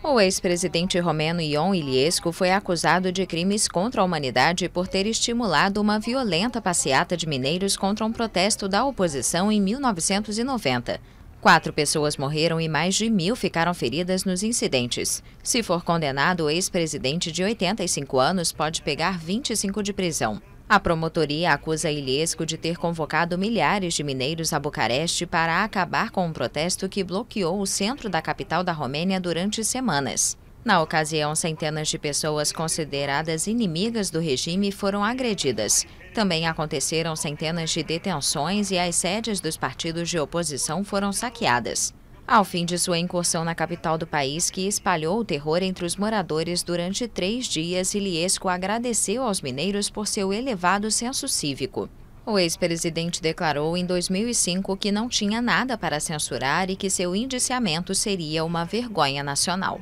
O ex-presidente romeno Ion Iliescu foi acusado de crimes contra a humanidade por ter estimulado uma violenta passeata de mineiros contra um protesto da oposição em 1990. Quatro pessoas morreram e mais de mil ficaram feridas nos incidentes. Se for condenado, o ex-presidente de 85 anos pode pegar 25 de prisão. A promotoria acusa Ilesco de ter convocado milhares de mineiros a Bucareste para acabar com um protesto que bloqueou o centro da capital da Romênia durante semanas. Na ocasião, centenas de pessoas consideradas inimigas do regime foram agredidas. Também aconteceram centenas de detenções e as sedes dos partidos de oposição foram saqueadas ao fim de sua incursão na capital do país, que espalhou o terror entre os moradores durante três dias, Iliesco agradeceu aos mineiros por seu elevado senso cívico. O ex-presidente declarou em 2005 que não tinha nada para censurar e que seu indiciamento seria uma vergonha nacional.